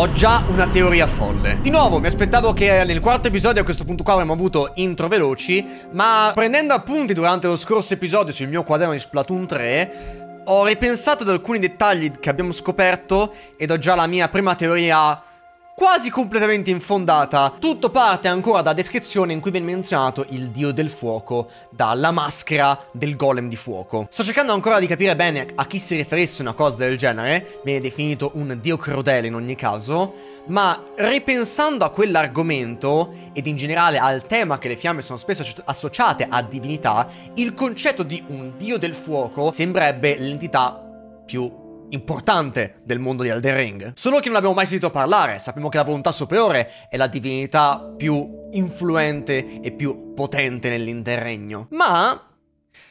Ho già una teoria folle. Di nuovo, mi aspettavo che nel quarto episodio a questo punto qua avremmo avuto intro veloci, ma prendendo appunti durante lo scorso episodio sul mio quaderno di Splatoon 3, ho ripensato ad alcuni dettagli che abbiamo scoperto ed ho già la mia prima teoria quasi completamente infondata. Tutto parte ancora da descrizione in cui viene menzionato il dio del fuoco dalla maschera del golem di fuoco. Sto cercando ancora di capire bene a chi si riferisse una cosa del genere, viene definito un dio crudele in ogni caso, ma ripensando a quell'argomento ed in generale al tema che le fiamme sono spesso associate a divinità, il concetto di un dio del fuoco sembrerebbe l'entità più importante del mondo di Elden Ring. Solo che non abbiamo mai sentito parlare, sappiamo che la volontà superiore è la divinità più influente e più potente nell'interregno. Ma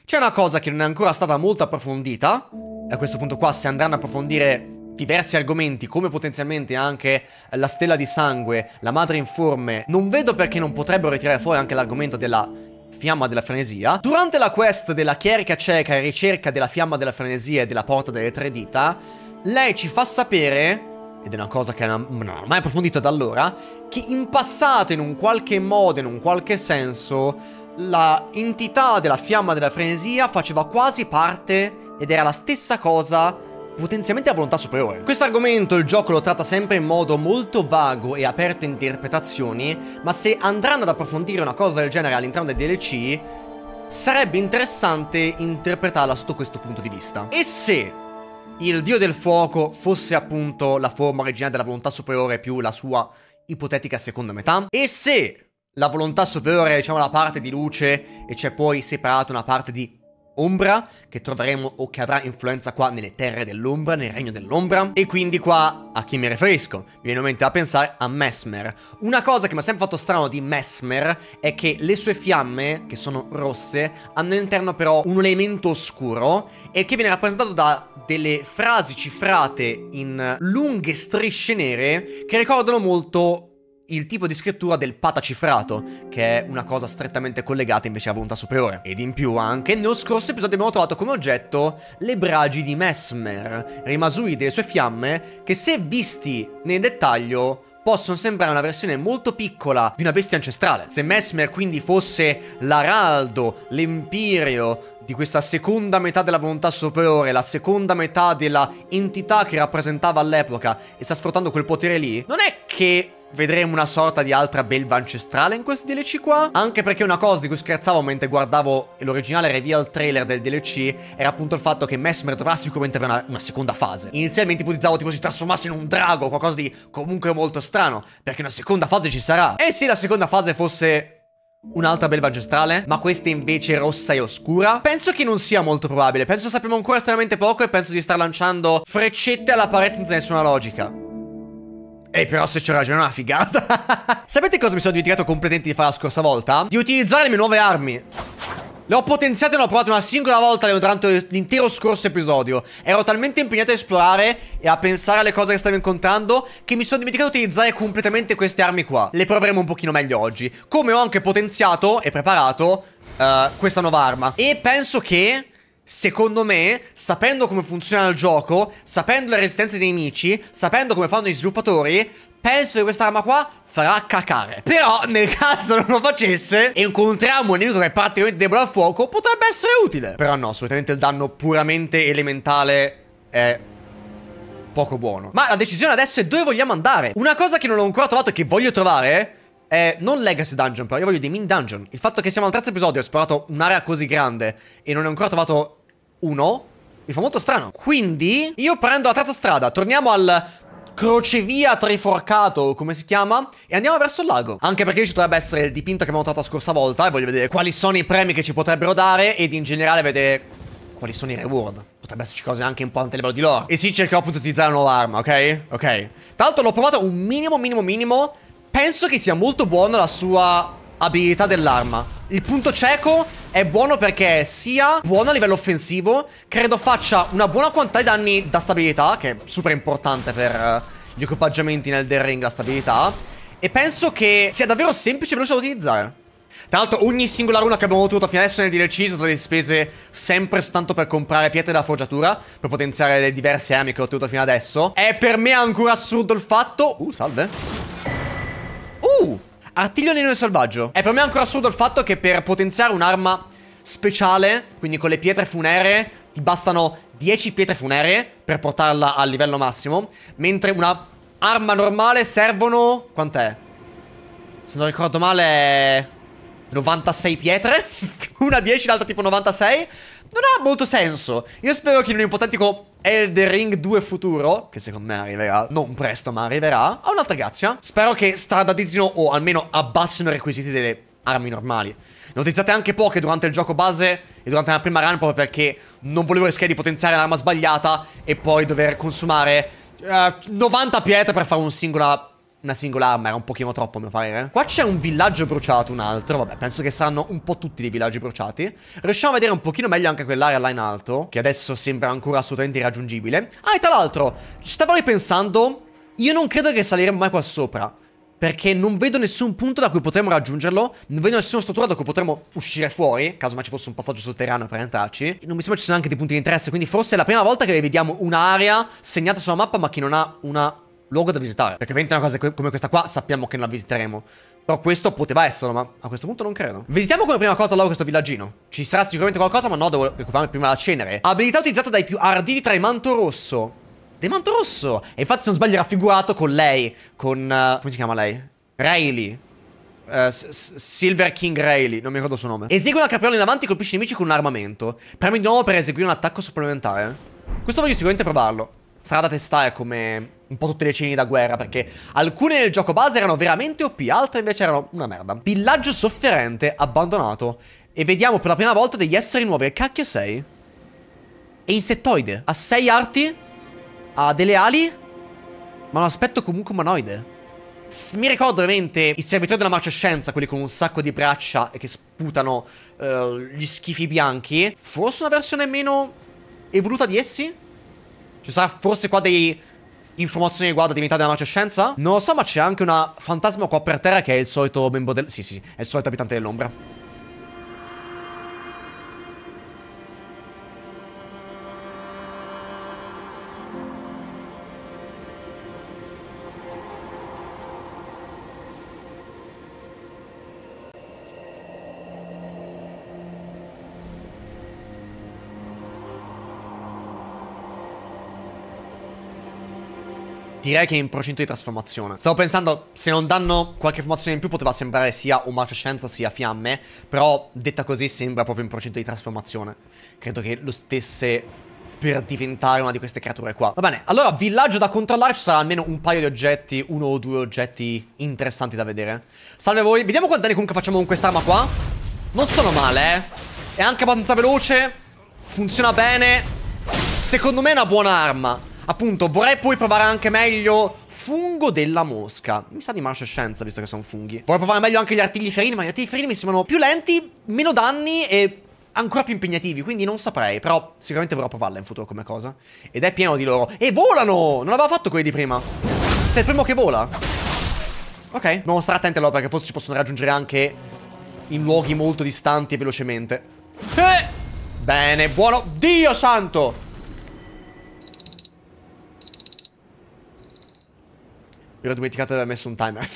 c'è una cosa che non è ancora stata molto approfondita, e a questo punto qua si andranno a approfondire diversi argomenti come potenzialmente anche la stella di sangue, la madre informe, non vedo perché non potrebbero ritirare fuori anche l'argomento della fiamma della frenesia. Durante la quest della chierica cieca in ricerca della fiamma della frenesia e della porta delle tre dita, lei ci fa sapere ed è una cosa che non ho mai approfondito da allora, che in passato, in un qualche modo, in un qualche senso, la entità della fiamma della frenesia faceva quasi parte ed era la stessa cosa potenzialmente la volontà superiore. Questo argomento il gioco lo tratta sempre in modo molto vago e aperto a interpretazioni, ma se andranno ad approfondire una cosa del genere all'interno dei DLC, sarebbe interessante interpretarla sotto questo punto di vista. E se il dio del fuoco fosse appunto la forma originale della volontà superiore più la sua ipotetica seconda metà? E se la volontà superiore è diciamo la parte di luce e c'è poi separata una parte di Ombra, che troveremo o che avrà influenza qua nelle terre dell'Ombra, nel regno dell'Ombra. E quindi qua a chi mi riferisco? Mi viene in mente a pensare a Mesmer. Una cosa che mi ha sempre fatto strano di Mesmer è che le sue fiamme, che sono rosse, hanno all'interno però un elemento oscuro e che viene rappresentato da delle frasi cifrate in lunghe strisce nere che ricordano molto il tipo di scrittura del patacifrato, che è una cosa strettamente collegata invece a volontà superiore. Ed in più anche, nello scorso episodio abbiamo trovato come oggetto le bragi di Mesmer, rimasui delle sue fiamme, che se visti nel dettaglio possono sembrare una versione molto piccola di una bestia ancestrale. Se Mesmer quindi fosse l'araldo, l'empirio di questa seconda metà della volontà superiore, la seconda metà della entità che rappresentava all'epoca e sta sfruttando quel potere lì, non è che Vedremo una sorta di altra belva ancestrale in questo DLC qua Anche perché una cosa di cui scherzavo mentre guardavo l'originale reveal trailer del DLC Era appunto il fatto che Mesmer dovrà sicuramente avere una, una, seconda fase Inizialmente ipotizzavo tipo si trasformasse in un drago Qualcosa di comunque molto strano Perché una seconda fase ci sarà E se la seconda fase fosse Un'altra belva ancestrale, ma questa invece rossa e oscura? Penso che non sia molto probabile, penso sappiamo ancora estremamente poco e penso di star lanciando freccette alla parete senza nessuna logica. Ehi, però se ci ragione è una figata. Sapete cosa mi sono dimenticato completamente di fare la scorsa volta? Di utilizzare le mie nuove armi. Le ho potenziate e le ho provate una singola volta durante l'intero scorso episodio. Ero talmente impegnato a esplorare e a pensare alle cose che stavo incontrando che mi sono dimenticato di utilizzare completamente queste armi qua. Le proveremo un pochino meglio oggi. Come ho anche potenziato e preparato uh, questa nuova arma. E penso che... Secondo me, sapendo come funziona il gioco, sapendo le resistenze dei nemici, sapendo come fanno gli sviluppatori, penso che questa arma qua farà cacare. Però nel caso non lo facesse e incontriamo un nemico che è praticamente debole al fuoco, potrebbe essere utile. Però no, assolutamente il danno puramente elementale è poco buono. Ma la decisione adesso è dove vogliamo andare. Una cosa che non ho ancora trovato e che voglio trovare... Eh, non Legacy Dungeon, però io voglio dei mini dungeon. Il fatto che siamo al terzo episodio, ho esplorato un'area così grande e non ho ancora trovato uno. Mi fa molto strano. Quindi io prendo la terza strada. Torniamo al crocevia triforcato, come si chiama, e andiamo verso il lago. Anche perché ci dovrebbe essere il dipinto che abbiamo notato la scorsa volta e voglio vedere quali sono i premi che ci potrebbero dare ed in generale vedere quali sono i reward. Potrebbe esserci cose anche importanti a livello di lore. E sì, cercherò appunto di utilizzare una nuova arma, ok? Ok. Tra l'altro l'ho provato un minimo, minimo, minimo. Penso che sia molto buona la sua abilità dell'arma. Il punto cieco è buono perché sia buono a livello offensivo, credo faccia una buona quantità di danni da stabilità, che è super importante per eh, gli equipaggiamenti nel Elden Ring, la stabilità, e penso che sia davvero semplice e veloce da utilizzare. Tra l'altro ogni singola runa che abbiamo ottenuto fino adesso nel DLC sono state spese sempre soltanto per comprare pietre da forgiatura per potenziare le diverse armi che ho ottenuto fino adesso. È per me ancora assurdo il fatto... Uh, salve. Uh! Artiglio leone selvaggio. È per me ancora assurdo il fatto che per potenziare un'arma speciale, quindi con le pietre funere, ti bastano 10 pietre funere per portarla al livello massimo, mentre una arma normale servono... Quant'è? Se non ricordo male... 96 pietre? una 10, l'altra tipo 96? Non ha molto senso. Io spero che in un ipotetico Elder Ring 2 futuro, che secondo me arriverà, non presto ma arriverà, a un'altra grazia. Spero che stradadizzino o almeno abbassino i requisiti delle armi normali. Ne utilizzate anche poche durante il gioco base e durante la prima run proprio perché non volevo rischiare di potenziare l'arma sbagliata e poi dover consumare eh, 90 pietre per fare una singola una singola arma era un pochino troppo a mio parere Qua c'è un villaggio bruciato, un altro Vabbè, penso che saranno un po' tutti dei villaggi bruciati Riusciamo a vedere un pochino meglio anche quell'area là in alto Che adesso sembra ancora assolutamente irraggiungibile Ah, e tra l'altro, stavo ripensando Io non credo che saliremo mai qua sopra perché non vedo nessun punto da cui potremmo raggiungerlo Non vedo nessuna struttura da cui potremmo uscire fuori Caso mai ci fosse un passaggio sotterraneo per entrarci Non mi sembra ci siano anche dei punti di interesse Quindi forse è la prima volta che vediamo un'area segnata sulla mappa Ma che non ha una luogo da visitare. Perché ovviamente una cosa come questa qua sappiamo che non la visiteremo. Però questo poteva esserlo, ma a questo punto non credo. Visitiamo come prima cosa allora questo villaggino. Ci sarà sicuramente qualcosa, ma no, devo recuperare prima la cenere. Abilità utilizzata dai più arditi tra il manto rosso. Del manto rosso! E infatti, se non sbaglio, raffigurato con lei. Con... Uh, come si chiama lei? Rayleigh. Uh, Silver King Rayleigh, non mi ricordo il suo nome. Esegue una capriola in avanti e colpisce i nemici con un armamento. Premi di nuovo per eseguire un attacco supplementare. Questo voglio sicuramente provarlo sarà da testare come un po' tutte le cene da guerra, perché alcune nel gioco base erano veramente OP, altre invece erano una merda. Villaggio sofferente, abbandonato. E vediamo per la prima volta degli esseri nuovi. Che cacchio sei? È insettoide. Ha sei arti. Ha delle ali. Ma un aspetto comunque umanoide. Mi ricordo ovviamente i servitori della marciascienza, quelli con un sacco di braccia e che sputano uh, gli schifi bianchi. Forse una versione meno evoluta di essi? Ci sarà forse qua dei informazioni riguardo divinità della scienza? Non lo so, ma c'è anche una fantasma qua per terra che è il solito membro del... Sì, sì, è il solito abitante dell'ombra. direi che è in procinto di trasformazione. Stavo pensando, se non danno qualche formazione in più, poteva sembrare sia un scienza sia fiamme, però detta così sembra proprio in procinto di trasformazione. Credo che lo stesse per diventare una di queste creature qua. Va bene, allora villaggio da controllare ci sarà almeno un paio di oggetti, uno o due oggetti interessanti da vedere. Salve voi, vediamo quanti danni comunque facciamo con quest'arma qua. Non sono male, eh. È anche abbastanza veloce, funziona bene. Secondo me è una buona arma. Appunto, vorrei poi provare anche meglio fungo della mosca. Mi sa di marcia scienza, visto che sono funghi. Vorrei provare meglio anche gli artigli ferini, ma gli artigli ferini mi sembrano più lenti, meno danni e ancora più impegnativi, quindi non saprei, però sicuramente vorrò provarla in futuro come cosa. Ed è pieno di loro. E volano! Non aveva fatto quelli di prima. Sei il primo che vola. Ok, dobbiamo stare attenti allora perché forse ci possono raggiungere anche in luoghi molto distanti e velocemente. Eh! Bene, buono. Dio santo! Mi ero dimenticato di aver messo un timer.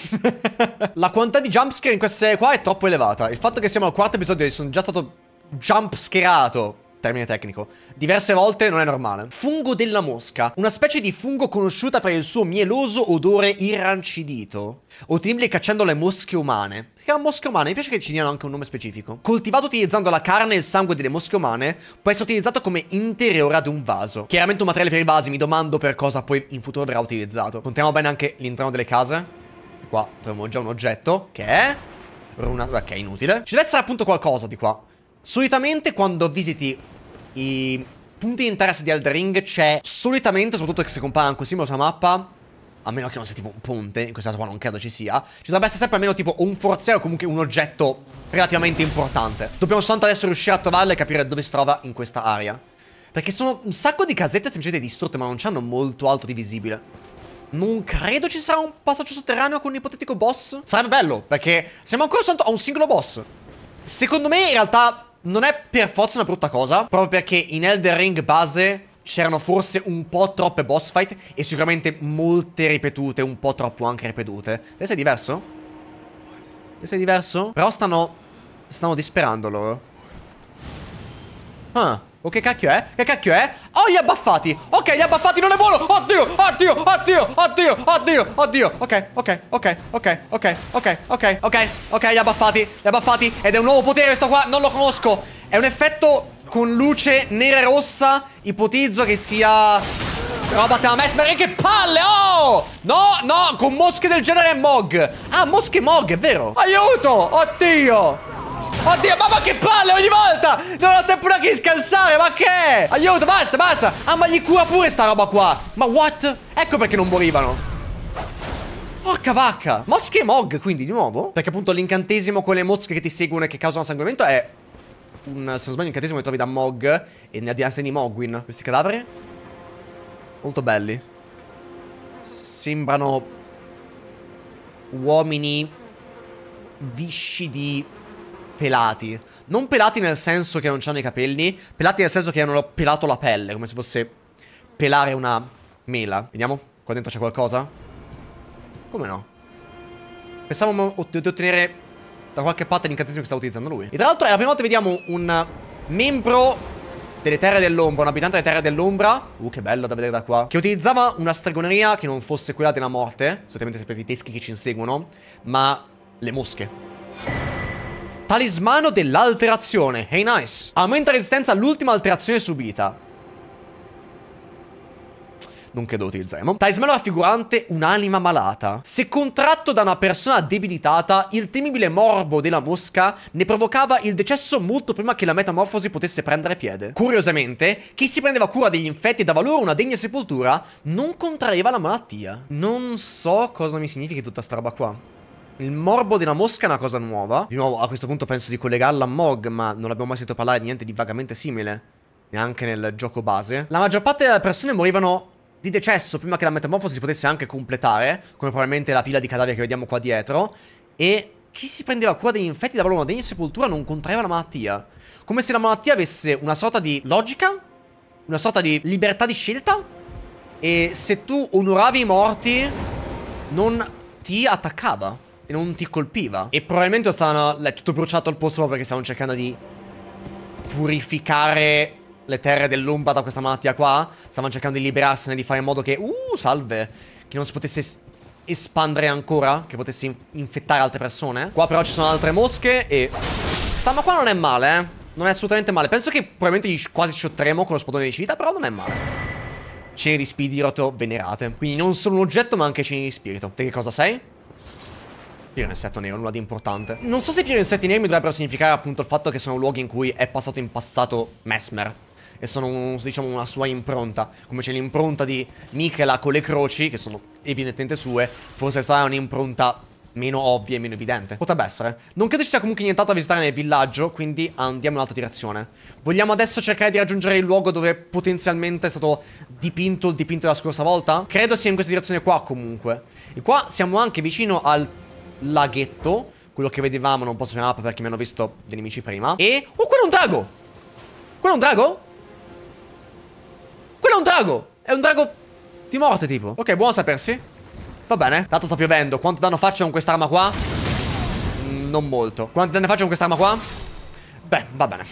la quantità di jumpscare in queste qua è troppo elevata. Il fatto che siamo al quarto episodio e sono già stato jumpscarato termine tecnico. Diverse volte non è normale. Fungo della mosca, una specie di fungo conosciuta per il suo mieloso odore irrancidito, ottenibile cacciando le mosche umane. Si chiama mosche umane, mi piace che ci diano anche un nome specifico. Coltivato utilizzando la carne e il sangue delle mosche umane, può essere utilizzato come interiore ad un vaso. Chiaramente un materiale per i vasi, mi domando per cosa poi in futuro verrà utilizzato. Contiamo bene anche l'interno delle case. Qua troviamo già un oggetto, che è... Runa... Ok, inutile. Ci deve essere appunto qualcosa di qua. Solitamente quando visiti i punti di interesse di Eldring c'è solitamente, soprattutto se compare un simbolo sulla mappa, a meno che non sia tipo un ponte, in questo caso qua non credo ci sia, ci dovrebbe essere sempre almeno tipo un forziere o comunque un oggetto relativamente importante. Dobbiamo soltanto adesso riuscire a trovarlo e capire dove si trova in questa area. Perché sono un sacco di casette semplicemente distrutte, ma non c'hanno molto alto di visibile. Non credo ci sarà un passaggio sotterraneo con un ipotetico boss. Sarebbe bello, perché siamo ancora soltanto a un singolo boss. Secondo me, in realtà, non è per forza una brutta cosa, proprio perché in Elder Ring base c'erano forse un po' troppe boss fight e sicuramente molte ripetute, un po' troppo anche ripetute. Adesso è diverso? Adesso è diverso? Però stanno... stanno disperando loro. Ah. Oh, che cacchio è? Che cacchio è? Oh, gli abbaffati! Ok, gli abbaffati non ne volo! Oddio, oddio, oddio, oddio, oddio, oddio! Ok, ok, ok, ok, ok, ok, ok, ok, ok, gli abbaffati, gli abbaffati! Ed è un nuovo potere sto qua, non lo conosco! È un effetto con luce nera e rossa, ipotizzo che sia... Roba te la mesmer, che palle, oh! No, no, con mosche del genere è Mog! Ah, mosche Mog, è vero! Aiuto! Oddio! Oddio, mamma che palle ogni volta! Non ho tempo neanche di scansare, ma che è? Aiuto, basta, basta! Ah, ma gli cura pure sta roba qua! Ma what? Ecco perché non morivano. Porca vacca! Mosche e Mog, quindi, di nuovo? Perché appunto l'incantesimo con le mosche che ti seguono e che causano sanguinamento è... Un, se non sbaglio, un incantesimo che trovi da Mog e ne ha di Mogwin. Questi cadaveri? Molto belli. Sembrano... Uomini... Viscidi pelati. Non pelati nel senso che non hanno i capelli, pelati nel senso che hanno pelato la pelle, come se fosse pelare una mela. Vediamo, qua dentro c'è qualcosa? Come no? Pensavo di ottenere da qualche parte l'incantesimo che sta utilizzando lui. E tra l'altro è eh, la prima volta che vediamo un membro delle terre dell'ombra, un abitante delle terre dell'ombra. Uh, che bello da vedere da qua. Che utilizzava una stregoneria che non fosse quella della morte. Solitamente sapete i teschi che ci inseguono, ma le mosche. Talismano dell'alterazione. Hey, nice. Aumenta resistenza all'ultima alterazione subita. Dunque credo utilizzeremo. Talismano raffigurante un'anima malata. Se contratto da una persona debilitata, il temibile morbo della mosca ne provocava il decesso molto prima che la metamorfosi potesse prendere piede. Curiosamente, chi si prendeva cura degli infetti e dava loro una degna sepoltura non contraeva la malattia. Non so cosa mi significhi tutta sta roba qua. Il morbo di una mosca è una cosa nuova. Di nuovo, a questo punto penso di collegarla a Mog, ma non abbiamo mai sentito parlare di niente di vagamente simile. Neanche nel gioco base. La maggior parte delle persone morivano di decesso prima che la metamorfosi si potesse anche completare, come probabilmente la pila di cadaveri che vediamo qua dietro. E chi si prendeva cura degli infetti da Bologna degni sepoltura non contraeva la malattia. Come se la malattia avesse una sorta di logica, una sorta di libertà di scelta. E se tu onoravi i morti, non ti attaccava e non ti colpiva. E probabilmente lo stavano... È tutto bruciato al posto perché stavano cercando di purificare le terre dell'Umba da questa malattia qua. Stavano cercando di liberarsene, di fare in modo che... Uh, salve! Che non si potesse espandere ancora, che potesse infettare altre persone. Qua però ci sono altre mosche e... Stanno qua non è male, eh. Non è assolutamente male. Penso che probabilmente quasi sciotteremo con lo spodone di Cita, però non è male. Cene di spirito venerate. Quindi non solo un oggetto, ma anche cene di spirito. Te che cosa sei? Piro insetto nero, nulla di importante. Non so se piro insetti neri mi dovrebbero significare appunto il fatto che sono luoghi in cui è passato in passato Mesmer. E sono, diciamo, una sua impronta. Come c'è l'impronta di Michela con le croci, che sono evidentemente sue, forse questa è un'impronta meno ovvia e meno evidente. Potrebbe essere. Non credo ci sia comunque nient'altro da visitare nel villaggio, quindi andiamo in un'altra direzione. Vogliamo adesso cercare di raggiungere il luogo dove potenzialmente è stato dipinto il dipinto della scorsa volta? Credo sia in questa direzione qua, comunque. E qua siamo anche vicino al laghetto, quello che vedevamo, non posso map perché mi hanno visto dei nemici prima. E... Oh, quello è un drago! Quello è un drago? Quello è un drago! È un drago di morte, tipo. Ok, buono sapersi. Va bene. Tanto sta piovendo. Quanto danno faccio con quest'arma qua? Mm, non molto. Quanto danno faccio con quest'arma qua? Beh, va bene.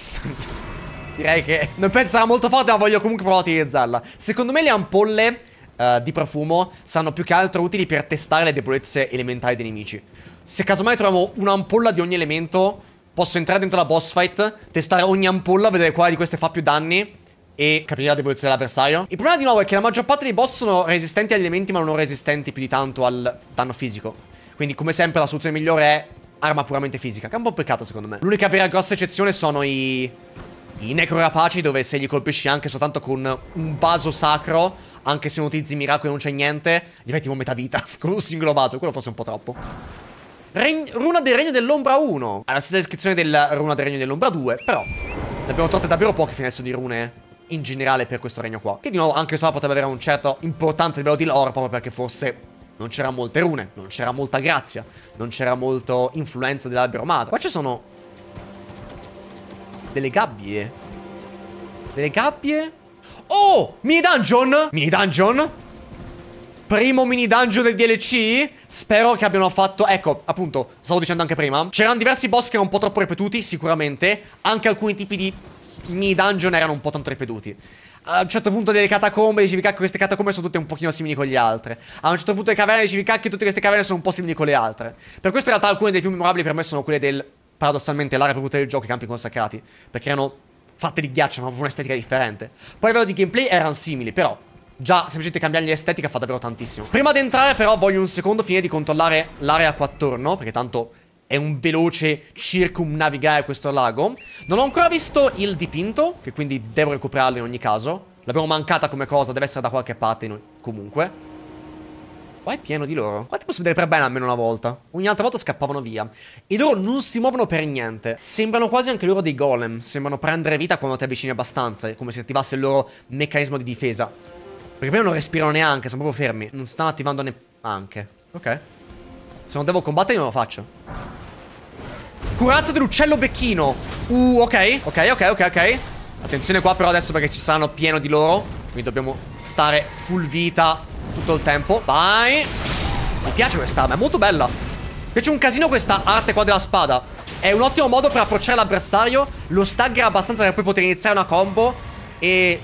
Direi che non penso sarà molto forte, ma voglio comunque provare a utilizzarla. Secondo me le ampolle eh, di profumo saranno più che altro utili per testare le debolezze elementari dei nemici. Se casomai troviamo un'ampolla di ogni elemento, posso entrare dentro la boss fight, testare ogni ampolla, vedere quale di queste fa più danni e capire la debolezza dell'avversario. Il problema di nuovo è che la maggior parte dei boss sono resistenti agli elementi ma non resistenti più di tanto al danno fisico. Quindi come sempre la soluzione migliore è arma puramente fisica, che è un po' peccato secondo me. L'unica vera grossa eccezione sono i... I rapaci dove se li colpisci anche soltanto con un vaso sacro anche se non utilizzi miracoli e non c'è niente, gli fai tipo metà vita con un singolo vaso, quello fosse un po' troppo. Regn runa del Regno dell'Ombra 1. Ha la stessa descrizione della Runa del Regno dell'Ombra 2, però ne abbiamo tolte davvero poche finestre di rune in generale per questo regno qua. Che di nuovo anche sopra potrebbe avere un certo importanza a livello di lore proprio perché forse non c'erano molte rune, non c'era molta grazia, non c'era molto influenza dell'albero madre. Qua ci sono delle gabbie. Delle gabbie Oh, mini dungeon? Mini dungeon? Primo mini dungeon del DLC? Spero che abbiano fatto... Ecco, appunto, stavo dicendo anche prima. C'erano diversi boss che erano un po' troppo ripetuti, sicuramente. Anche alcuni tipi di mini dungeon erano un po' tanto ripetuti. A un certo punto delle catacombe dicevi cacchio queste catacombe sono tutte un pochino simili con le altre. A un certo punto delle caverne dicevi cacchio tutte queste caverne sono un po' simili con le altre. Per questo in realtà alcune delle più memorabili per me sono quelle del... Paradossalmente l'area proprio del gioco i campi consacrati. Perché erano fatte di ghiaccio, ma proprio un'estetica differente. Poi a livello di gameplay erano simili, però Già, semplicemente cambiargli l'estetica fa davvero tantissimo. Prima di entrare, però, voglio un secondo finire di controllare l'area qua attorno, perché tanto è un veloce circumnavigare questo lago. Non ho ancora visto il dipinto, che quindi devo recuperarlo in ogni caso. L'abbiamo mancata come cosa, deve essere da qualche parte in... comunque. Qua è pieno di loro. Qua ti posso vedere per bene almeno una volta. Ogni altra volta scappavano via. E loro non si muovono per niente. Sembrano quasi anche loro dei golem. Sembrano prendere vita quando ti avvicini abbastanza. Come se attivasse il loro meccanismo di difesa. Perché prima non respirano neanche, sono proprio fermi. Non stanno attivando neanche. Ok. Se non devo combattere non lo faccio. Curazza dell'uccello becchino. Uh, ok. Ok, ok, ok, ok. Attenzione qua però adesso perché ci saranno pieno di loro. Quindi dobbiamo stare full vita tutto il tempo. Vai. Mi piace quest'arma, è molto bella. Mi piace un casino questa arte qua della spada. È un ottimo modo per approcciare l'avversario. Lo stagger abbastanza per poi poter iniziare una combo. E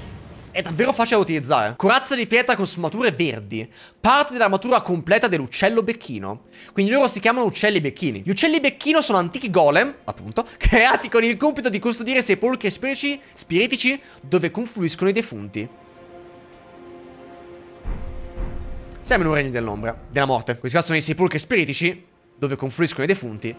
è davvero facile da utilizzare. Corazza di pietra con sfumature verdi, parte dell'armatura completa dell'uccello becchino. Quindi loro si chiamano uccelli becchini. Gli uccelli becchino sono antichi golem, appunto, creati con il compito di custodire sepolcri spiritici, spiritici dove confluiscono i defunti. Siamo in un regno dell'ombra, della morte. Questi qua sono i sepolcri spiritici, dove confluiscono i defunti.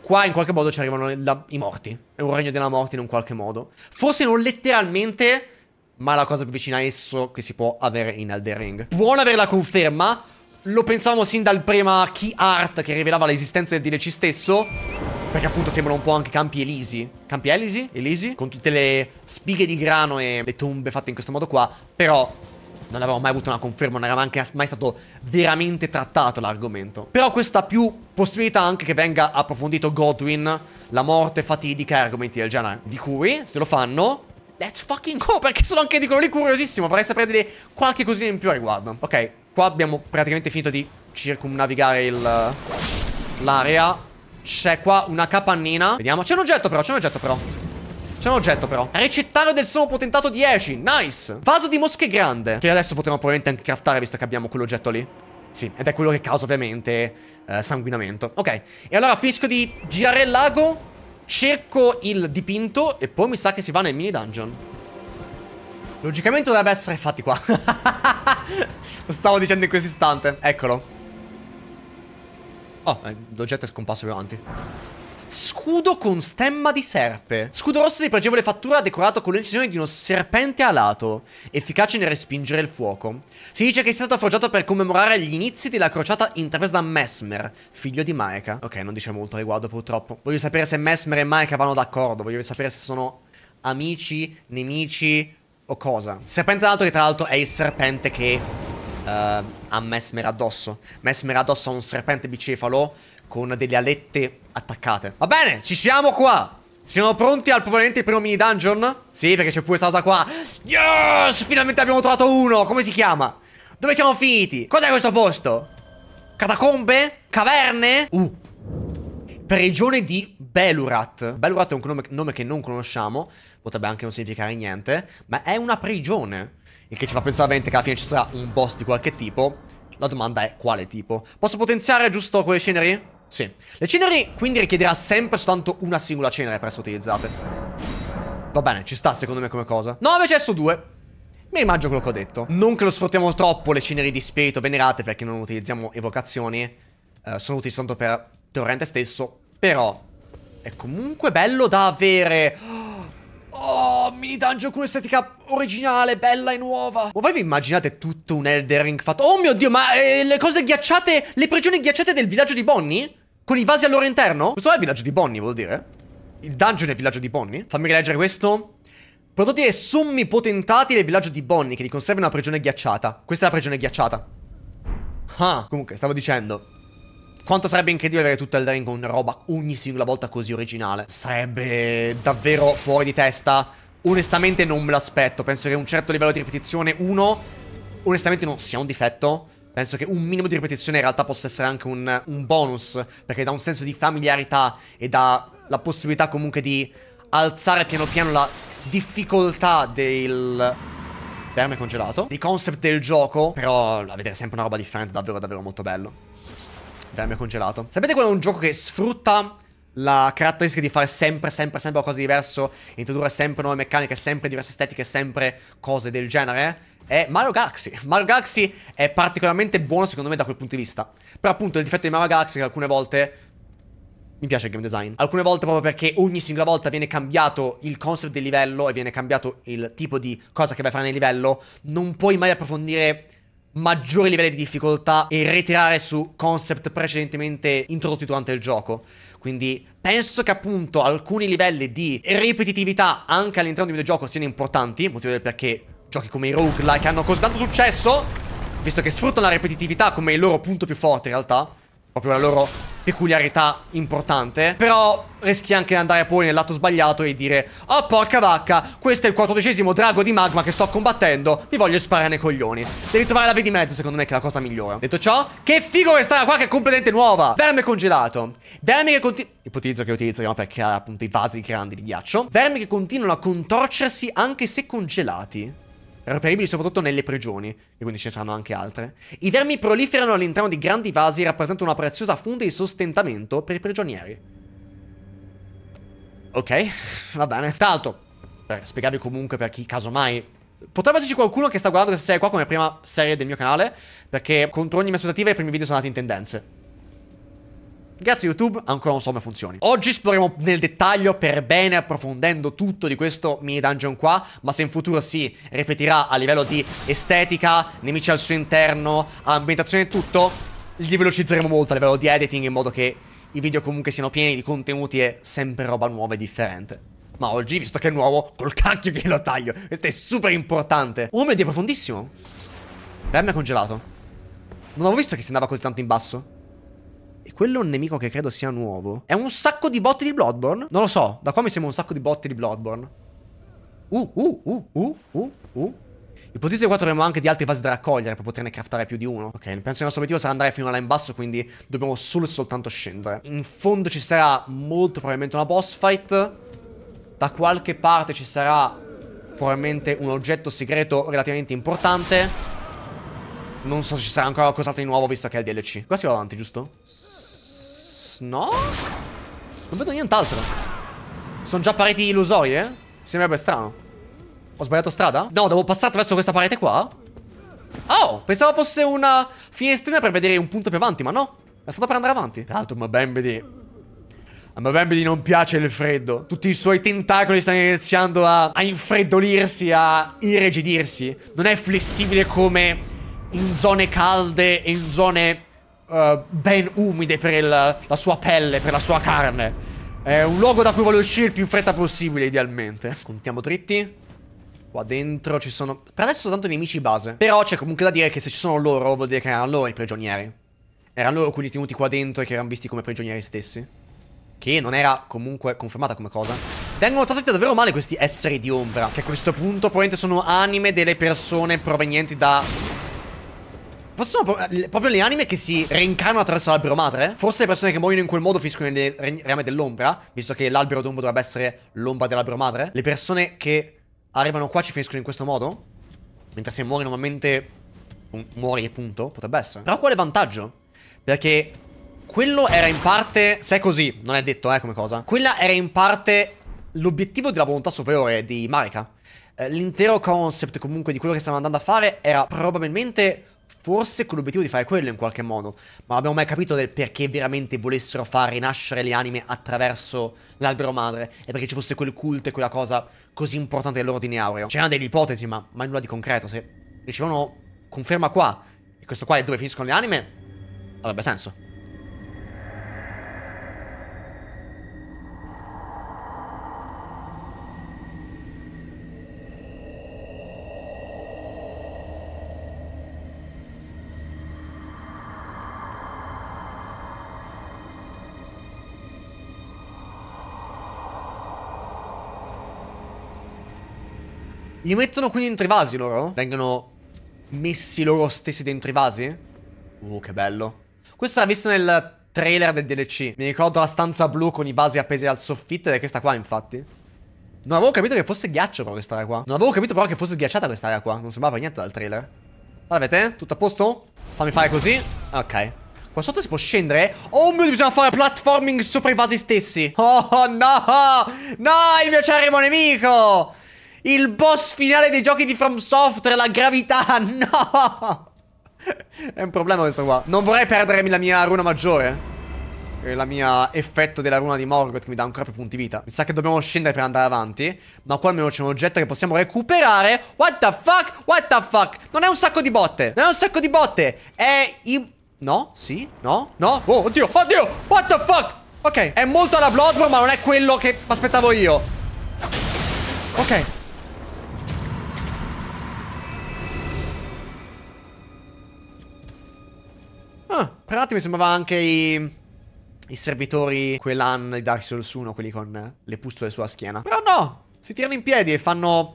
Qua in qualche modo ci arrivano la, i morti. È un regno della morte in un qualche modo. Forse non letteralmente, ma la cosa più vicina a esso che si può avere in Elder Ring. Buona avere la conferma. Lo pensavamo sin dal prima key art che rivelava l'esistenza del DLC stesso. Perché appunto sembrano un po' anche campi elisi. Campi elisi? Elisi? Con tutte le spighe di grano e le tombe fatte in questo modo qua. Però non avevo mai avuto una conferma, non era anche mai stato veramente trattato l'argomento. Però questa più possibilità anche che venga approfondito Godwin, la morte fatidica e argomenti del genere. Di cui, se lo fanno, let's fucking go, perché sono anche di quello lì curiosissimo, vorrei sapere qualche cosina in più a riguardo. Ok, qua abbiamo praticamente finito di circumnavigare l'area. C'è qua una capannina. Vediamo, c'è un oggetto però, c'è un oggetto però. C'è un oggetto però. Recettare del sommo potentato 10. Nice. Vaso di mosche grande. Che adesso potremmo probabilmente anche craftare visto che abbiamo quell'oggetto lì. Sì, ed è quello che causa ovviamente eh, sanguinamento. Ok, e allora finisco di girare il lago, cerco il dipinto e poi mi sa che si va nel mini dungeon. Logicamente dovrebbe essere fatti qua. Lo stavo dicendo in questo istante. Eccolo. Oh, eh, l'oggetto è scomparso più avanti. Scudo con stemma di serpe. Scudo rosso di pregevole fattura decorato con l'incisione di uno serpente alato, efficace nel respingere il fuoco. Si dice che sia stato forgiato per commemorare gli inizi della crociata intrapresa da Mesmer, figlio di Maeka. Ok, non dice molto a riguardo purtroppo. Voglio sapere se Mesmer e Maeka vanno d'accordo, voglio sapere se sono amici, nemici o cosa. Serpente alato che tra l'altro è il serpente che... Uh, eh, a Mesmer addosso Mesmer addosso a un serpente bicefalo con delle alette attaccate. Va bene, ci siamo qua. Siamo pronti al probabilmente il primo mini dungeon? Sì, perché c'è pure questa cosa qua. Yes! Finalmente abbiamo trovato uno. Come si chiama? Dove siamo finiti? Cos'è questo posto? Catacombe? Caverne? Uh. Prigione di Belurat. Belurat è un nome, nome che non conosciamo. Potrebbe anche non significare niente. Ma è una prigione. Il che ci fa pensare veramente che alla fine ci sarà un boss di qualche tipo. La domanda è quale tipo. Posso potenziare giusto quelle scenerie? Sì. Le ceneri quindi richiederà sempre soltanto una singola cenere per essere utilizzate. Va bene, ci sta secondo me come cosa. 9 cesso 2. Mi rimangio quello che ho detto. Non che lo sfruttiamo troppo le ceneri di spirito venerate perché non utilizziamo evocazioni. Eh, sono utili soltanto per torrente stesso. Però è comunque bello da avere. Oh, mini dungeon con estetica originale, bella e nuova. Ma voi vi immaginate tutto un Elder Ring fatto... Oh mio Dio, ma eh, le cose ghiacciate, le prigioni ghiacciate del villaggio di Bonnie? Con i vasi al loro interno? Questo è il villaggio di Bonnie, vuol dire? Il dungeon è il villaggio di Bonnie? Fammi rileggere questo. Prodotti e sommi potentati del villaggio di Bonnie che li conserva in una prigione ghiacciata. Questa è la prigione ghiacciata. Ah, comunque, stavo dicendo. Quanto sarebbe incredibile avere tutto il Ring con roba ogni singola volta così originale. Sarebbe davvero fuori di testa. Onestamente non me l'aspetto. Penso che un certo livello di ripetizione, uno, onestamente non sia un difetto. Penso che un minimo di ripetizione in realtà possa essere anche un, un bonus, perché dà un senso di familiarità e dà la possibilità comunque di alzare piano piano la difficoltà del verme congelato, dei concept del gioco, però a vedere sempre una roba differente, davvero davvero molto bello. Verme congelato. Sapete quello è un gioco che sfrutta la caratteristica di fare sempre, sempre, sempre qualcosa di diverso, introdurre sempre nuove meccaniche, sempre diverse estetiche, sempre cose del genere, è Mario Galaxy. Mario Galaxy è particolarmente buono secondo me da quel punto di vista. Però appunto il difetto di Mario Galaxy è che alcune volte... Mi piace il game design. Alcune volte proprio perché ogni singola volta viene cambiato il concept del livello e viene cambiato il tipo di cosa che vai a fare nel livello, non puoi mai approfondire maggiori livelli di difficoltà e ritirare su concept precedentemente introdotti durante il gioco. Quindi penso che appunto alcuni livelli di ripetitività anche all'interno di un videogioco siano importanti, motivo del perché giochi come i roguelike hanno così tanto successo, visto che sfruttano la ripetitività come il loro punto più forte in realtà, proprio una loro peculiarità importante. Però rischi anche di andare poi nel lato sbagliato e dire Oh porca vacca, questo è il quattordicesimo drago di magma che sto combattendo, mi voglio sparare nei coglioni. Devi trovare la via di mezzo, secondo me, che è la cosa migliore. Detto ciò, che figo che sta qua che è completamente nuova! Verme congelato. Verme che continua... Ipotizzo che utilizzeremo per creare appunto i vasi grandi di ghiaccio. Verme che continuano a contorcersi anche se congelati reperibili soprattutto nelle prigioni, e quindi ce ne saranno anche altre. I vermi proliferano all'interno di grandi vasi e rappresentano una preziosa fonte di sostentamento per i prigionieri. Ok, va bene. Tanto, per spiegarvi comunque per chi casomai... Potrebbe esserci qualcuno che sta guardando questa serie qua come prima serie del mio canale, perché contro ogni mia aspettativa i primi video sono andati in tendenze. Grazie YouTube, ancora non so come funzioni. Oggi esploriamo nel dettaglio per bene approfondendo tutto di questo mini dungeon qua, ma se in futuro si ripeterà a livello di estetica, nemici al suo interno, ambientazione e tutto, li velocizzeremo molto a livello di editing in modo che i video comunque siano pieni di contenuti e sempre roba nuova e differente. Ma oggi, visto che è nuovo, col cacchio che lo taglio, questo è super importante. Oh mio Dio, profondissimo. Verme congelato. Non avevo visto che si andava così tanto in basso quello è un nemico che credo sia nuovo. È un sacco di botti di Bloodborne? Non lo so, da qua mi sembra un sacco di botti di Bloodborne. Uh, uh, uh, uh, uh, uh. Ipotizzo che qua troveremo anche di altri vasi da raccogliere per poterne craftare più di uno. Ok, penso che il nostro obiettivo sarà andare fino là in basso, quindi dobbiamo solo e soltanto scendere. In fondo ci sarà molto probabilmente una boss fight. Da qualche parte ci sarà probabilmente un oggetto segreto relativamente importante. Non so se ci sarà ancora qualcosa di nuovo visto che è il DLC. Qua si va avanti, giusto? No? Non vedo nient'altro. Sono già pareti illusorie? Eh? Sembrerebbe strano. Ho sbagliato strada? No, devo passare attraverso questa parete qua? Oh, pensavo fosse una finestrina per vedere un punto più avanti, ma no. È stata per andare avanti. Tra l'altro, ma Bambidi... A Mabambidi non piace il freddo. Tutti i suoi tentacoli stanno iniziando a, a infreddolirsi, a irrigidirsi. Non è flessibile come in zone calde e in zone eh, ben umide per il, la sua pelle, per la sua carne. È un luogo da cui voglio uscire il più in fretta possibile, idealmente. Contiamo dritti. Qua dentro ci sono... Per adesso sono soltanto nemici base. Però c'è comunque da dire che se ci sono loro, vuol dire che erano loro i prigionieri. Erano loro quelli tenuti qua dentro e che erano visti come prigionieri stessi. Che non era comunque confermata come cosa. Vengono trattati davvero male questi esseri di ombra. Che a questo punto probabilmente sono anime delle persone provenienti da Forse sono eh, proprio le anime che si reincarnano attraverso l'albero madre? Forse le persone che muoiono in quel modo finiscono nel reame dell'ombra, visto che l'albero d'ombo dovrebbe essere l'ombra dell'albero madre? Le persone che arrivano qua ci finiscono in questo modo? Mentre se muori normalmente muori e punto, potrebbe essere. Però quale vantaggio? Perché quello era in parte, se è così, non è detto eh come cosa, quella era in parte l'obiettivo della volontà superiore di Marika. Eh, L'intero concept comunque di quello che stavamo andando a fare era probabilmente forse con l'obiettivo di fare quello in qualche modo, ma non abbiamo mai capito del perché veramente volessero far rinascere le anime attraverso l'albero madre e perché ci fosse quel culto e quella cosa così importante dell'ordine aureo. C'erano delle ipotesi, ma mai nulla di concreto. Se ricevono conferma qua e questo qua è dove finiscono le anime, avrebbe senso. Li mettono quindi dentro i vasi loro? Vengono messi loro stessi dentro i vasi? Uh, che bello. Questo l'ha visto nel trailer del DLC. Mi ricordo la stanza blu con i vasi appesi al soffitto ed è questa qua, infatti. Non avevo capito che fosse ghiaccio però quest'area qua. Non avevo capito però che fosse ghiacciata quest'area qua. Non sembrava niente dal trailer. Guarda, vedete? Tutto a posto? Fammi fare così. Ok. Qua sotto si può scendere? Oh mio Dio, bisogna fare platforming sopra i vasi stessi. Oh no! No, il mio cerimo nemico! Il boss finale dei giochi di From Software, la gravità, no! È un problema questo qua. Non vorrei perdermi la mia runa maggiore. E la mia effetto della runa di Morgoth che mi dà ancora più punti vita. Mi sa che dobbiamo scendere per andare avanti. Ma qua almeno c'è un oggetto che possiamo recuperare. What the fuck? What the fuck? Non è un sacco di botte. Non è un sacco di botte. È i... No? Sì? No? No? Oh, oddio! Oddio! What the fuck? Ok, è molto alla Bloodborne, ma non è quello che aspettavo io. Ok. Ah, per un attimo mi sembrava anche i... I servitori, quell'an di Dark Souls 1, quelli con le pustole sulla schiena. Però no! Si tirano in piedi e fanno...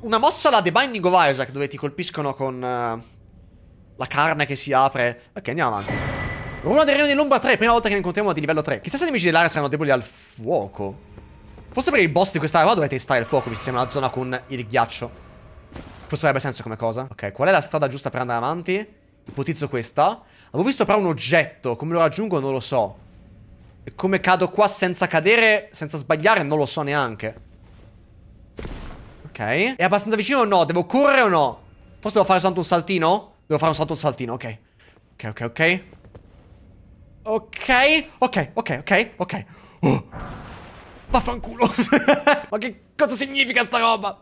Una mossa alla The Binding of Isaac, dove ti colpiscono con... Uh, la carne che si apre. Ok, andiamo avanti. Runa del Regno dell'Ombra 3, prima volta che ne incontriamo di livello 3. Chissà se i nemici dell'area saranno deboli al fuoco. Forse per il boss di quest'area qua dovete stare al fuoco, visto che siamo nella zona con il ghiaccio. Forse avrebbe senso come cosa. Ok, qual è la strada giusta per andare avanti? Ipotizzo questa. Avevo visto però un oggetto. Come lo raggiungo non lo so. E come cado qua senza cadere, senza sbagliare, non lo so neanche. Ok. È abbastanza vicino o no? Devo correre o no? Forse devo fare soltanto un saltino? Devo fare un salto un saltino, ok. Ok, ok, ok. Ok, ok, ok, ok, ok. Oh. Vaffanculo. Ma che cosa significa sta roba?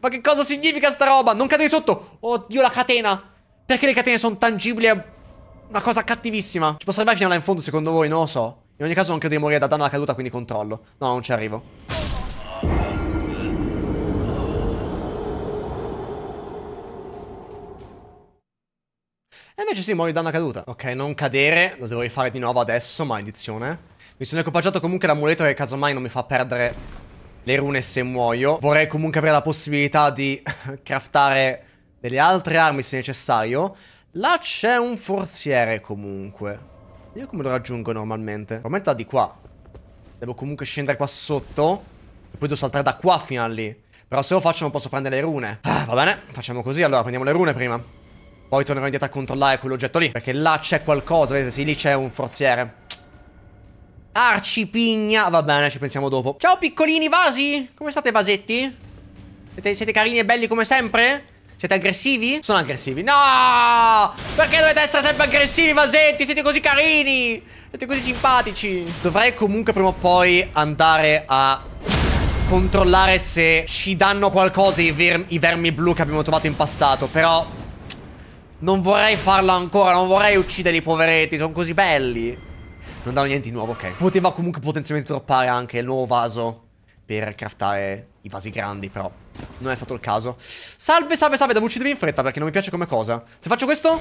Ma che cosa significa sta roba? Non cadere sotto! Oddio, la catena! Perché le catene sono tangibili a... Una cosa cattivissima. Ci posso arrivare fino là in fondo, secondo voi? Non lo so. In ogni caso non credo di morire da danno alla caduta, quindi controllo. No, non ci arrivo. E invece sì, muoio da una caduta. Ok, non cadere. Lo devo rifare di nuovo adesso, maledizione. Mi sono equipaggiato comunque l'amuleto che casomai non mi fa perdere le rune se muoio. Vorrei comunque avere la possibilità di craftare delle altre armi se necessario. Là c'è un forziere comunque. Io come lo raggiungo normalmente? Probabilmente da di qua. Devo comunque scendere qua sotto. E poi devo saltare da qua fino a lì. Però se lo faccio non posso prendere le rune. Ah, va bene, facciamo così allora, prendiamo le rune prima. Poi tornerò indietro a controllare quell'oggetto lì. Perché là c'è qualcosa, vedete, sì, lì c'è un forziere. Arcipigna, va bene, ci pensiamo dopo. Ciao piccolini vasi, come state vasetti? Siete, siete carini e belli come sempre? Siete aggressivi? Sono aggressivi. No! Perché dovete essere sempre aggressivi, vasetti? Siete così carini! Siete così simpatici! Dovrei comunque prima o poi andare a controllare se ci danno qualcosa i, ver i vermi blu che abbiamo trovato in passato, però... Non vorrei farlo ancora, non vorrei uccidere i poveretti, sono così belli. Non danno niente di nuovo, ok. Poteva comunque potenzialmente droppare anche il nuovo vaso per craftare i vasi grandi, però non è stato il caso Salve, salve, salve, devo uccidervi in fretta perché non mi piace come cosa Se faccio questo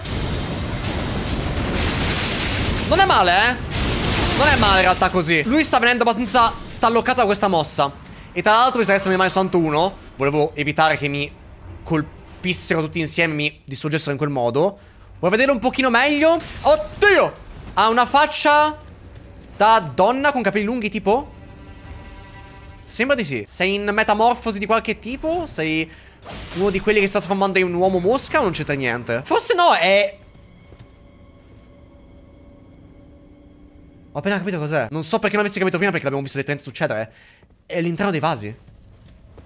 Non è male, eh Non è male in realtà così Lui sta venendo abbastanza stalloccato da questa mossa E tra l'altro, visto che adesso mi rimane soltanto uno Volevo evitare che mi colpissero tutti insieme e mi distruggessero in quel modo Vuoi vedere un pochino meglio? Oddio! Ha una faccia da donna con capelli lunghi tipo? Sembra di sì. Sei in metamorfosi di qualche tipo? Sei uno di quelli che sta sfamando in un uomo mosca o non c'entra niente? Forse no, è... Ho appena capito cos'è. Non so perché non avessi capito prima perché l'abbiamo visto letteralmente succedere. È l'interno dei vasi.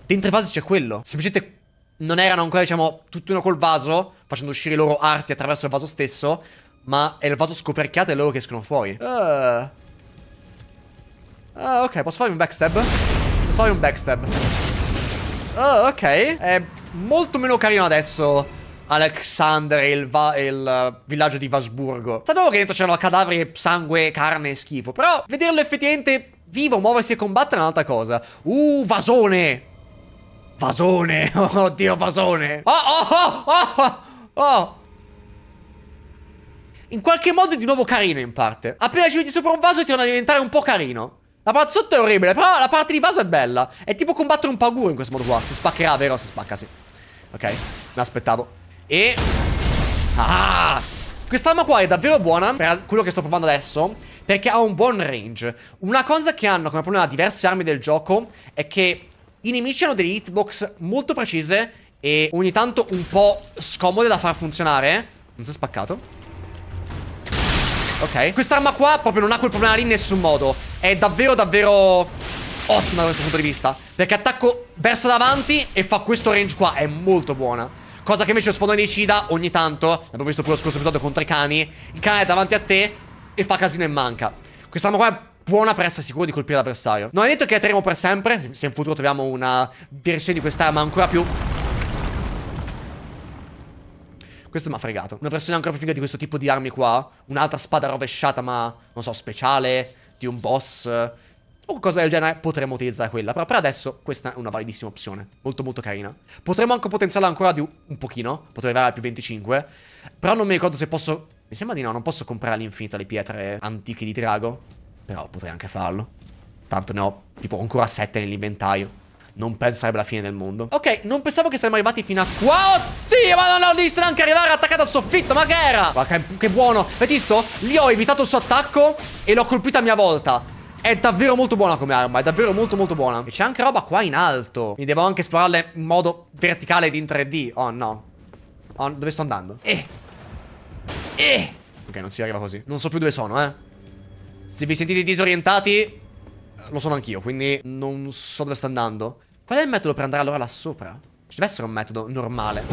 Dentro i vasi c'è quello. Semplicemente non erano ancora, diciamo, tutti uno col vaso, facendo uscire i loro arti attraverso il vaso stesso, ma è il vaso scoperchiato e loro che escono fuori. Uh. Ah, ok, posso farmi un backstab? Solo un backstab. Oh, ok. È molto meno carino adesso. Alexander e il, il uh, villaggio di Vasburgo. Sapevo che dentro c'erano cadaveri, sangue, carne e schifo. Però vederlo effettivamente vivo, muoversi e combattere è un'altra cosa. Uh, vasone! Vasone! Oddio, vasone! Oh, oh, oh, oh, oh! In qualche modo è di nuovo carino in parte. Appena ci metti sopra un vaso torna a diventare un po' carino. La parte sotto è orribile, però la parte di vaso è bella. È tipo combattere un paguro in questo modo qua. Si spaccherà, vero? Si spacca, sì. Ok, mi aspettavo. E... Ah! Quest'arma qua è davvero buona per quello che sto provando adesso, perché ha un buon range. Una cosa che hanno come problema diverse armi del gioco è che i nemici hanno delle hitbox molto precise e ogni tanto un po' scomode da far funzionare. Non si è spaccato. Ok Quest'arma qua proprio non ha quel problema lì in nessun modo È davvero davvero ottima da questo punto di vista Perché attacco verso davanti e fa questo range qua È molto buona Cosa che invece lo spawnone di Cida ogni tanto L'abbiamo visto pure lo scorso episodio contro i cani Il cane è davanti a te e fa casino e manca Quest'arma qua è buona per essere sicuro di colpire l'avversario Non è detto che la terremo per sempre Se in futuro troviamo una versione di quest'arma ancora più questo mi ha fregato. Una versione ancora più figa di questo tipo di armi qua. Un'altra spada rovesciata ma, non so, speciale, di un boss o qualcosa del genere, potremmo utilizzare quella. Però per adesso questa è una validissima opzione. Molto molto carina. Potremmo anche potenziarla ancora di un pochino. Potrei arrivare al più 25. Però non mi ricordo se posso... Mi sembra di no, non posso comprare all'infinito le pietre antiche di drago. Però potrei anche farlo. Tanto ne ho tipo ancora 7 nell'inventario non penso sarebbe la fine del mondo. Ok, non pensavo che saremmo arrivati fino a qua. Oddio, ma non ho visto neanche arrivare attaccato al soffitto, ma che era? Guarda, che, che buono. Avete visto? Lì ho evitato il suo attacco e l'ho colpito a mia volta. È davvero molto buona come arma, è davvero molto molto buona. E c'è anche roba qua in alto. Mi devo anche esplorarle in modo verticale ed in 3D. Oh no. Oh, dove sto andando? Eh. Eh. Ok, non si arriva così. Non so più dove sono, eh. Se vi sentite disorientati, lo sono anch'io, quindi non so dove sto andando. Qual è il metodo per andare allora là sopra? Ci deve essere un metodo normale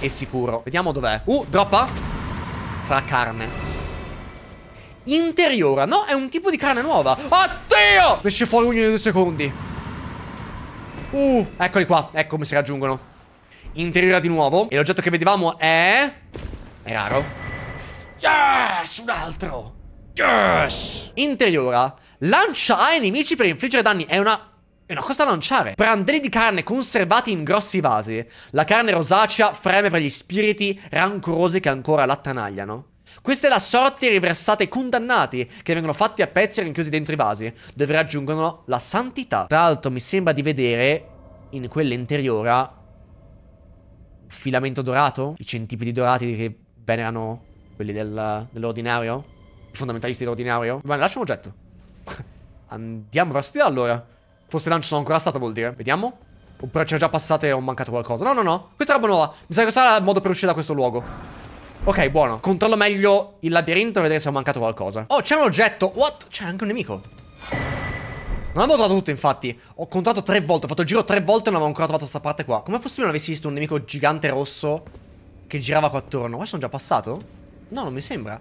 e sicuro. Vediamo dov'è. Uh, droppa. Sarà carne. Interiora. No, è un tipo di carne nuova. Oddio! Ne esce fuori ogni due secondi. Uh, eccoli qua. Ecco come si raggiungono. Interiora di nuovo. E l'oggetto che vedevamo è... È raro. Yes, un altro. Yes! Interiora. Lancia ai nemici per infliggere danni. È una è una cosa da lanciare. Brandelli di carne conservati in grossi vasi. La carne rosacea freme per gli spiriti rancorosi che ancora l'attanagliano. Questa è la sorte riversata ai condannati che vengono fatti a pezzi e rinchiusi dentro i vasi, dove raggiungono la santità. Tra l'altro mi sembra di vedere in quella interiora un filamento dorato, i centipedi dorati che venerano quelli del, dell'ordinario, i fondamentalisti dell'ordinario. Ma lascia un oggetto. Andiamo verso di là allora. Forse là non ci sono ancora stato, vuol dire. Vediamo. Oppure ho già passato e ho mancato qualcosa. No, no, no. Questa è roba nuova. Mi sa che questo era il modo per uscire da questo luogo. Ok, buono. Controllo meglio il labirinto e vedere se ho mancato qualcosa. Oh, c'è un oggetto. What? C'è anche un nemico. Non avevo trovato tutto, infatti. Ho contato tre volte. Ho fatto il giro tre volte e non avevo ancora trovato questa parte qua. Com'è possibile non avessi visto un nemico gigante rosso che girava qua attorno? Ma sono già passato? No, non mi sembra.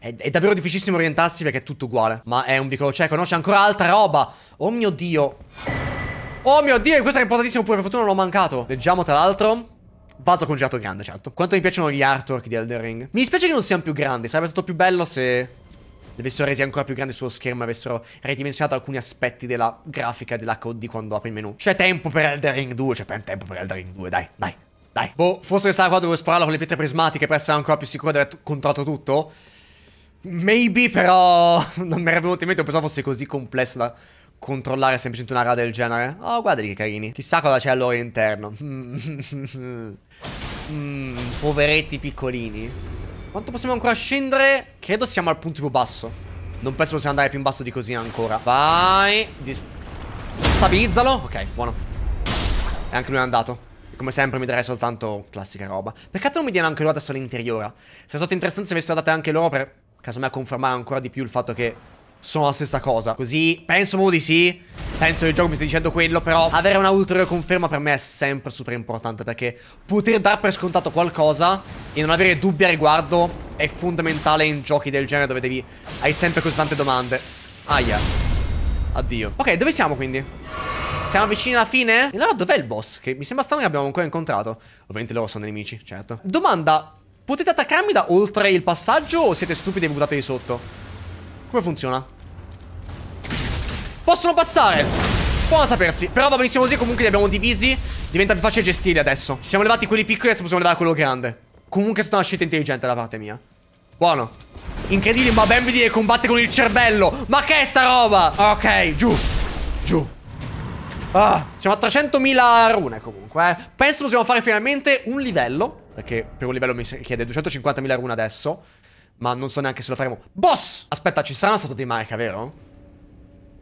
È, è, davvero difficilissimo orientarsi perché è tutto uguale. Ma è un vicolo cieco, no? C'è ancora altra roba. Oh mio Dio. Oh mio Dio, questo è importantissimo pure, per fortuna non l'ho mancato. Leggiamo tra l'altro... Vaso congelato grande, certo. Quanto mi piacciono gli artwork di Elden Ring. Mi dispiace che non siano più grandi, sarebbe stato più bello se... Li avessero resi ancora più grandi sullo schermo e avessero ridimensionato alcuni aspetti della grafica della dell'HD quando apri il menu. C'è tempo per Elden Ring 2, c'è tempo per Elden Ring 2, dai, dai, dai. Boh, forse questa qua dovevo spararla con le pietre prismatiche per essere ancora più sicuro di aver controllato tutto. Maybe, però non mi era venuto in mente, pensavo fosse così complesso da controllare semplicemente una rada del genere. Oh, guarda che carini. Chissà cosa c'è al loro interno. mm, poveretti piccolini. Quanto possiamo ancora scendere? Credo siamo al punto più basso. Non penso possiamo andare più in basso di così ancora. Vai. Dis stabilizzalo. Ok, buono. E anche lui è andato. come sempre mi darei soltanto classica roba. Peccato non mi diano anche loro adesso all'interiore. Sarebbe stato interessante se avessero date anche loro per casomai a confermare ancora di più il fatto che sono la stessa cosa. Così penso mo di sì. Penso che il gioco mi stia dicendo quello, però avere una ulteriore conferma per me è sempre super importante perché poter dar per scontato qualcosa e non avere dubbi a riguardo è fondamentale in giochi del genere dove devi hai sempre costante domande. Aia. Addio. Ok, dove siamo quindi? Siamo vicini alla fine? E allora dov'è il boss? Che mi sembra strano che abbiamo ancora incontrato. Ovviamente loro sono nemici, certo. Domanda, Potete attaccarmi da oltre il passaggio o siete stupidi e mi buttate di sotto? Come funziona? Possono passare! Buono Buona sapersi. Però va benissimo così, comunque li abbiamo divisi. Diventa più facile gestirli adesso. siamo levati quelli piccoli, adesso possiamo levare quello grande. Comunque è stata una scelta intelligente da parte mia. Buono. Incredibile, ma Bambi dire combatte con il cervello. Ma che è sta roba? Ok, giù. Giù. Ah, siamo a 300.000 rune comunque, eh. Penso possiamo fare finalmente un livello perché per un livello mi chiede 250.000 rune adesso. Ma non so neanche se lo faremo. Boss! Aspetta, ci sarà una statua di Marca, vero?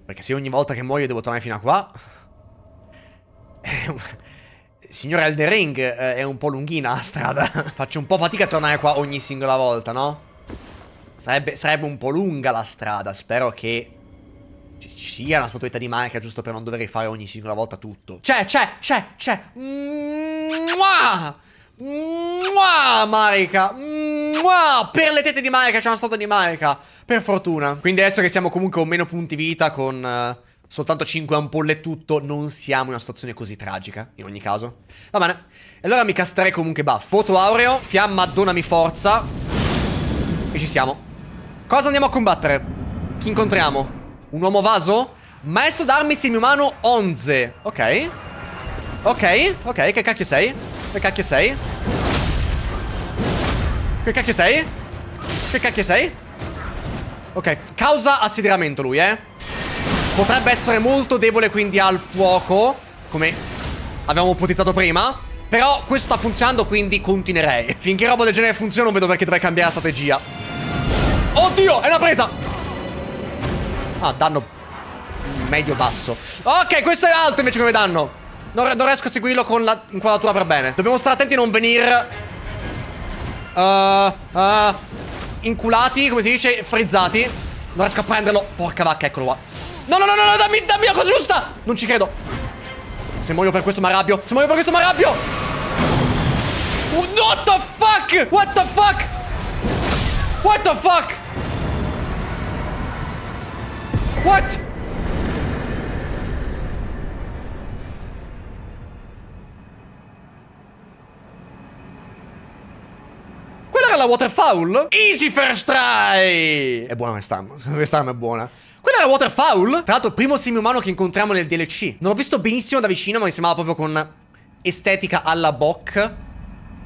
Perché se ogni volta che muoio devo tornare fino a qua... Signore Elden Ring, eh, è un po' lunghina la strada. Faccio un po' fatica a tornare qua ogni singola volta, no? Sarebbe, sarebbe un po' lunga la strada. Spero che ci, sia una statuetta di Minecraft giusto per non dover rifare ogni singola volta tutto. C'è, c'è, c'è, c'è. Mua! Muah, Marika! Muah! per le tette di Marika, c'è una statua di Marika! Per fortuna. Quindi adesso che siamo comunque con meno punti vita, con eh, soltanto 5 ampolle e tutto, non siamo in una situazione così tragica, in ogni caso. Va bene. E allora mi casterei comunque buff. Foto aureo, fiamma, donami forza. E ci siamo. Cosa andiamo a combattere? Chi incontriamo? Un uomo vaso? Maestro d'armi semiumano 11. Ok. Ok, ok, che cacchio sei? Che cacchio sei? Che cacchio sei? Che cacchio sei? Ok, causa assideramento lui, eh Potrebbe essere molto debole quindi al fuoco Come avevamo ipotizzato prima Però questo sta funzionando quindi continuerei Finché roba del genere funziona non vedo perché dovrei cambiare la strategia Oddio, è una presa Ah, danno medio-basso Ok, questo è alto invece come danno non, non riesco a seguirlo con la l'inquadratura per bene. Dobbiamo stare attenti a non venire... Uh, uh, eh, inculati, come si dice, frizzati. Non riesco a prenderlo. Porca vacca, eccolo qua. No, no, no, no, no dammi, dammi la cosa giusta. Non ci credo. Se muoio per questo mi arrabbio. Se muoio per questo mi arrabbio. What the fuck? What the fuck? What the fuck? What? era la waterfowl? Easy first try! È buona questa arma. Questa arma è buona. Quella è la waterfowl? Tra l'altro, primo semi-umano che incontriamo nel DLC. Non l'ho visto benissimo da vicino, ma mi sembrava proprio con estetica alla bocca.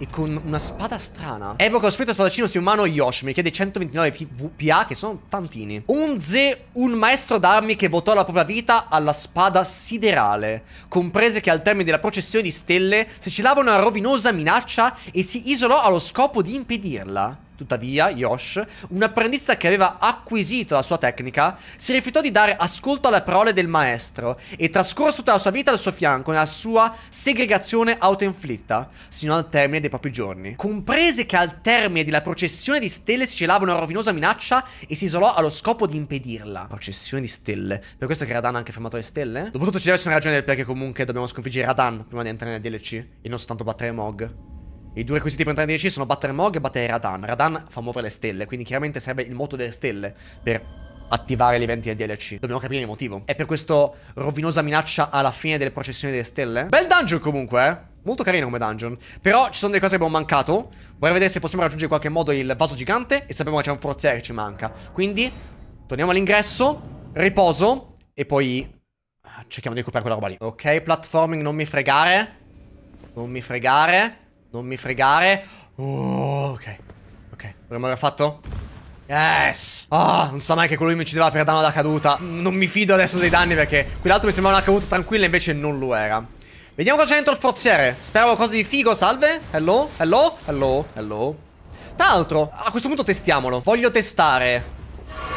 E con una spada strana Evoca lo spettro spadaccino si umano Yoshimi Che è di 129 PA Che sono tantini Un ze, Un maestro d'armi che votò la propria vita Alla spada siderale Comprese che al termine della processione di stelle Si celava una rovinosa minaccia E si isolò allo scopo di impedirla Tuttavia, Yosh, un apprendista che aveva acquisito la sua tecnica, si rifiutò di dare ascolto alle parole del maestro e trascorse tutta la sua vita al suo fianco nella sua segregazione autoinflitta, sino al termine dei propri giorni. Comprese che al termine della processione di stelle si celava una rovinosa minaccia e si isolò allo scopo di impedirla. Processione di stelle. Per questo che Radan ha anche fermato le stelle? Dopotutto ci deve essere una ragione del perché comunque dobbiamo sconfiggere Radan prima di entrare nel DLC e non soltanto battere Mog. I due requisiti per entrare in DC sono battere Mog e battere Radan. Radan fa muovere le stelle, quindi chiaramente serve il moto delle stelle per attivare gli eventi del DLC. Dobbiamo capire il motivo. È per questa rovinosa minaccia alla fine delle processioni delle stelle? Bel dungeon comunque, eh? Molto carino come dungeon. Però ci sono delle cose che abbiamo mancato. Vorrei vedere se possiamo raggiungere in qualche modo il vaso gigante e sappiamo che c'è un forziere che ci manca. Quindi, torniamo all'ingresso, riposo e poi ah, cerchiamo di recuperare quella roba lì. Ok, platforming, non mi fregare. Non mi fregare. Non mi fregare. Oh, ok. Ok. Dovremmo aver fatto? Yes! Ah, oh, non sa mai che colui mi uccideva per danno da caduta. Non mi fido adesso dei danni perché quell'altro mi sembrava una caduta tranquilla, invece non lo era. Vediamo cosa c'è dentro il forziere. Spero cose di figo, salve. Hello, hello, hello, hello. Tra l'altro, a questo punto testiamolo. Voglio testare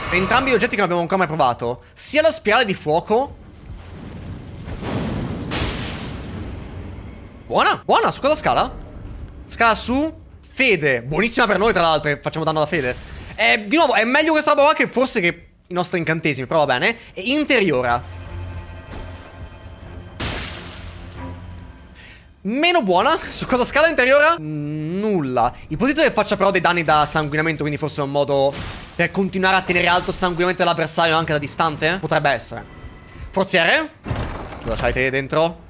entrambi gli oggetti che non abbiamo ancora mai provato. Sia la spirale di fuoco. Buona, buona, su quella scala. Scala su. Fede. Buonissima per noi, tra l'altro. Facciamo danno alla Fede. Eh, di nuovo, è meglio questa roba qua che forse che i nostri incantesimi, però va bene. E interiora. Meno buona. Su cosa scala interiora? Mm, nulla. Ipotizzo che faccia però dei danni da sanguinamento, quindi forse è un modo per continuare a tenere alto sanguinamento dell'avversario anche da distante. Potrebbe essere. Forziere. Cosa c'hai dentro?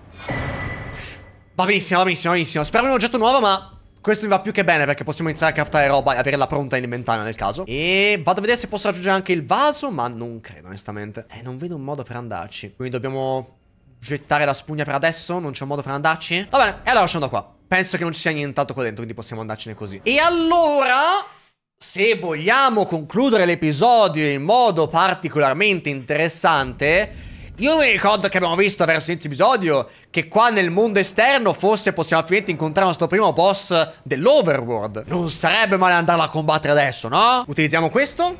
Va benissimo, va benissimo, va benissimo. Speravo un oggetto nuovo, ma questo mi va più che bene perché possiamo iniziare a craftare roba e averla pronta in inventario nel caso. E vado a vedere se posso raggiungere anche il vaso, ma non credo onestamente. Eh, non vedo un modo per andarci. Quindi dobbiamo gettare la spugna per adesso? Non c'è un modo per andarci? Va bene, e allora usciamo da qua. Penso che non ci sia nient'altro qua dentro, quindi possiamo andarcene così. E allora... Se vogliamo concludere l'episodio in modo particolarmente interessante... Io mi ricordo che abbiamo visto verso inizio episodio che qua nel mondo esterno forse possiamo finalmente incontrare il nostro primo boss dell'Overworld. Non sarebbe male andarlo a combattere adesso, no? Utilizziamo questo.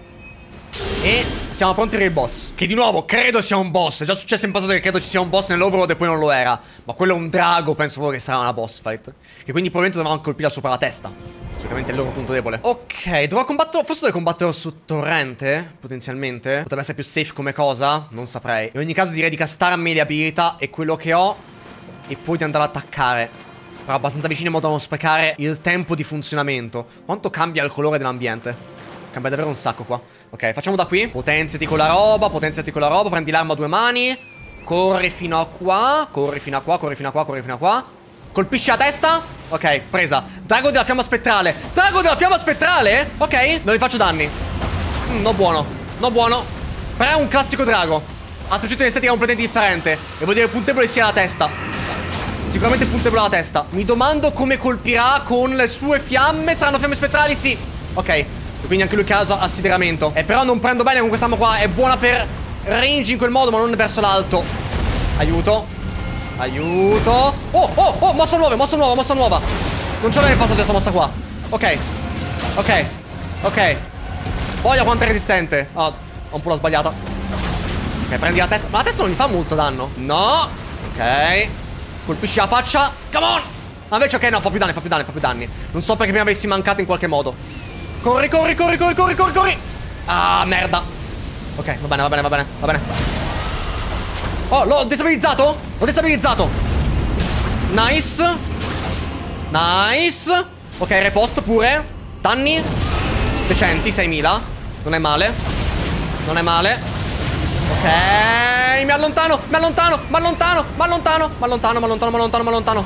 E siamo pronti per il boss. Che di nuovo, credo sia un boss. È già successo in passato che credo ci sia un boss nell'overworld e poi non lo era. Ma quello è un drago, penso proprio che sarà una boss fight. Che quindi probabilmente dovranno colpire sopra la testa. Sicuramente è il loro punto debole. Ok, dovrò combattere... Forse dovrei combattere su torrente, potenzialmente. Potrebbe essere più safe come cosa, non saprei. In ogni caso direi di castarmi le abilità e quello che ho. E poi di andare ad attaccare. Però abbastanza vicino in modo da non sprecare il tempo di funzionamento. Quanto cambia il colore dell'ambiente? Cambia davvero un sacco qua. Ok, facciamo da qui. Potenziati con la roba, potenziati con la roba. Prendi l'arma a due mani. Corri fino a qua. Corri fino a qua, corri fino a qua, corri fino a qua. Colpisci la testa. Ok, presa. Drago della fiamma spettrale. Drago della fiamma spettrale? Ok, non gli faccio danni. Mm, no buono. No buono. Però è un classico drago. Ha sfuggito un'estetica completamente differente. E vuol dire puntevole sia la testa. Sicuramente puntevole punto alla testa. Mi domando come colpirà con le sue fiamme. Saranno fiamme spettrali? Sì. Ok, e quindi anche lui causa assideramento. E però non prendo bene con questa qua. È buona per range in quel modo, ma non verso l'alto. Aiuto. Aiuto. Oh, oh, oh, mossa nuova, mossa nuova, mossa nuova. Non ce l'avevo passato questa mossa qua. Ok. Ok. Ok. Voglia quanto è resistente. Oh, ho un po' la sbagliata. Ok, prendi la testa. Ma la testa non gli fa molto danno. No. Ok. Colpisci la faccia. Come on. Ma invece ok, no, fa più danni, fa più danni, fa più danni. Non so perché mi avessi mancato in qualche modo. Corri, corri, corri, corri, corri, corri, corri. Ah, merda. Ok, va bene, va bene, va bene, va bene. Oh, l'ho destabilizzato? L'ho destabilizzato. Nice. Nice. Ok, repost pure. Danni. Decenti, 6.000. Non è male. Non è male. Ok, mi allontano, mi allontano, mi allontano, mi allontano, mi allontano, mi allontano, mi allontano, mi allontano.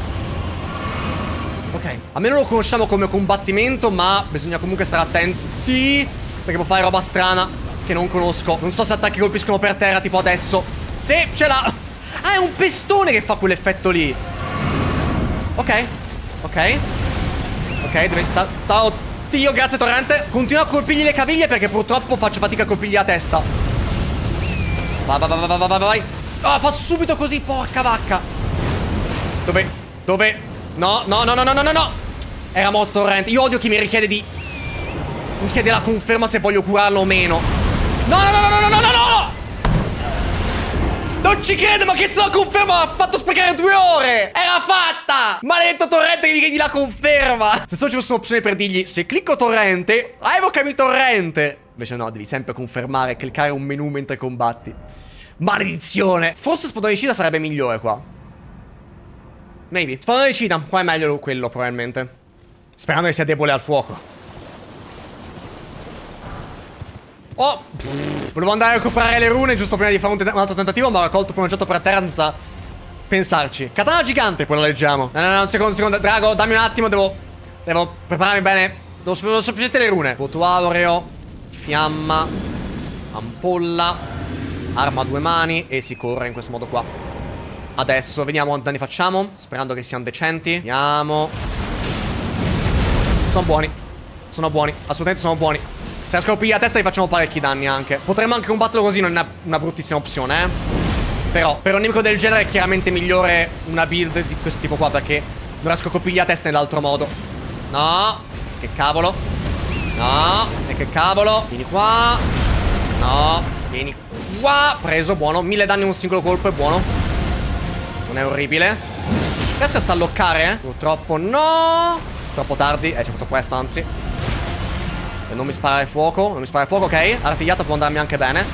Ok. Almeno lo conosciamo come combattimento, ma bisogna comunque stare attenti. Perché può fare roba strana che non conosco. Non so se attacchi colpiscono per terra, tipo adesso. Se ce l'ha. Ah, è un pestone che fa quell'effetto lì. Ok. Ok. Ok, dove sta. sta oddio, grazie, torrente. Continua a colpirgli le caviglie perché purtroppo faccio fatica a colpirgli la testa. Vai, vai, vai, vai, vai, vai. Ah, fa subito così, porca vacca. Dove? Dove? No, no, no, no, no, no, no, Era morto Rent. Io odio chi mi richiede di... Mi chiede la conferma se voglio curarlo o meno. No, no, no, no, no, no, no, no! Non ci credo, ma che se la conferma ha fatto sprecare due ore! Era fatta! Maledetto torrente che mi chiedi la conferma! Se solo ci fosse un'opzione per dirgli, se clicco torrente, evocami torrente! Invece no, devi sempre confermare, cliccare un menu mentre combatti. Maledizione! Forse spadone sarebbe migliore qua. Maybe. Spawnare Cina, qua è meglio quello probabilmente. Sperando che sia debole al fuoco. Oh! Volevo andare a recuperare le rune giusto prima di fare un, un altro tentativo, ma ho raccolto un oggetto per terra senza pensarci. Katana gigante, poi lo leggiamo. No, no, no, un secondo, un secondo. Drago, dammi un attimo, devo... Devo prepararmi bene. Devo, devo soppigliare le rune. Voto aureo, fiamma, ampolla, arma a due mani e si corre in questo modo qua. Adesso vediamo quanti danni facciamo. Sperando che siano decenti. Andiamo. Sono buoni. Sono buoni. Assolutamente sono buoni. Se la scorpiglia a testa gli facciamo parecchi danni anche. Potremmo anche combatterlo così, non è una, bruttissima opzione, eh. Però, per un nemico del genere è chiaramente migliore una build di questo tipo qua, perché dovrà scorpiglia a testa nell'altro modo. No. Che cavolo. No. E che cavolo. Vieni qua. No. Vieni qua. Preso, buono. Mille danni in un singolo colpo è buono. Non è orribile. Riesco a stalloccare? Purtroppo no. Troppo tardi. Eh, c'è fatto questo, anzi. E non mi sparare fuoco. Non mi sparare fuoco, ok. Artigliata può andarmi anche bene.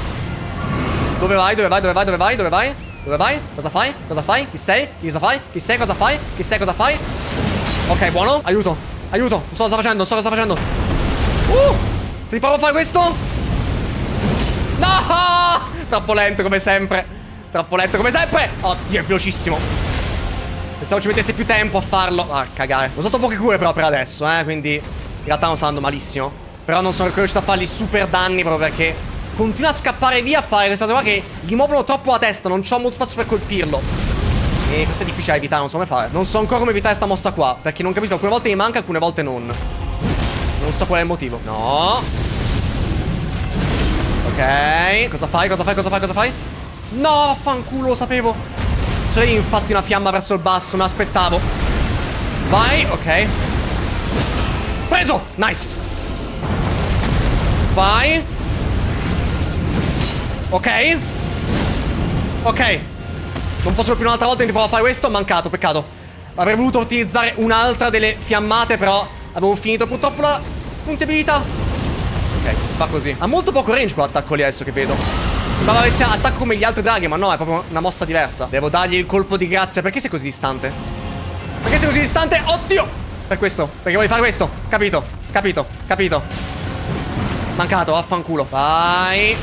Dove vai? Dove vai? Dove vai? Dove vai? Dove vai? Dove vai? Cosa fai? Cosa fai? Chi sei? Chi cosa fai? Chi sei? Cosa fai? Chi sei? Cosa fai? Ok, buono. Aiuto. Aiuto. Non so cosa sta facendo. Non so cosa sta facendo. Uh! Riprovo a fare questo? No! Troppo lento come sempre. Troppo lento come sempre. Oddio, è velocissimo. Pensavo ci mettesse più tempo a farlo. Ah, cagare. Ho usato poche cure però per adesso, eh. Quindi in realtà non sta andando malissimo. Però non sono riuscito a fargli super danni proprio perché continua a scappare via a fare questa cosa qua che gli muovono troppo la testa. Non ho molto spazio per colpirlo. E questo è difficile da evitare, non so come fare. Non so ancora come evitare questa mossa qua. Perché non capisco, alcune volte mi manca, alcune volte non. Non so qual è il motivo. No. Ok. Cosa fai? Cosa fai? Cosa fai? Cosa fai? No, vaffanculo, lo sapevo. C'è infatti una fiamma verso il basso, me l'aspettavo. Vai, ok. Preso! Nice. Vai. Ok. Ok. Non posso più un'altra volta, in provo a fare questo. Mancato, peccato. Avrei voluto utilizzare un'altra delle fiammate, però avevo finito purtroppo la puntibilità. Ok, si fa così. Ha molto poco range quell'attacco lì adesso che vedo. Sembrava avesse attacco come gli altri draghi, ma no, è proprio una mossa diversa. Devo dargli il colpo di grazia. Perché sei così distante? Perché sei così distante? Oddio! Per questo. Perché vuoi fare questo? Capito, capito, capito. Mancato, affanculo. Vai.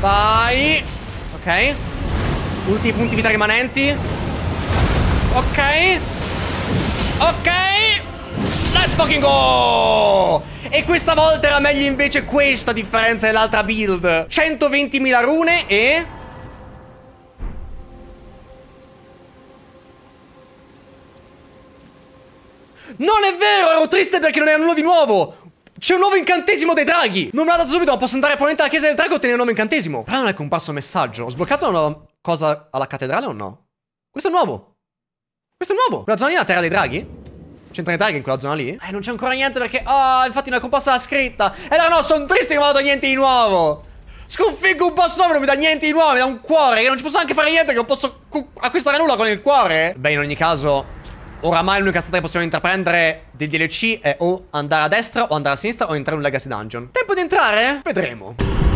Vai. Ok. Ultimi punti vita rimanenti. Ok. Ok. Let's fucking go! E questa volta era meglio invece questa a differenza dell'altra build. 120.000 rune e... Non è vero, ero triste perché non era nulla di nuovo. C'è un nuovo incantesimo dei draghi. Non me l'ha dato subito, ma posso andare a ponente alla chiesa del drago e ottenere un nuovo incantesimo. Però non è comparso un messaggio. Ho sbloccato una nuova cosa alla cattedrale o no? Questo è nuovo. Questo è nuovo. Una zona della terra dei draghi? C'entra in Italia in quella zona lì? Eh, non c'è ancora niente perché... Oh, infatti una composta la scritta. E eh, no, no, sono triste che non vado niente di nuovo. Sconfiggo un boss nuovo non mi dà niente di nuovo, mi dà un cuore. Che non ci posso anche fare niente, che non posso acquistare nulla con il cuore. Beh, in ogni caso... Oramai l'unica strada che possiamo intraprendere del DLC è o andare a destra o andare a sinistra o entrare in un legacy dungeon. Tempo di entrare? Vedremo.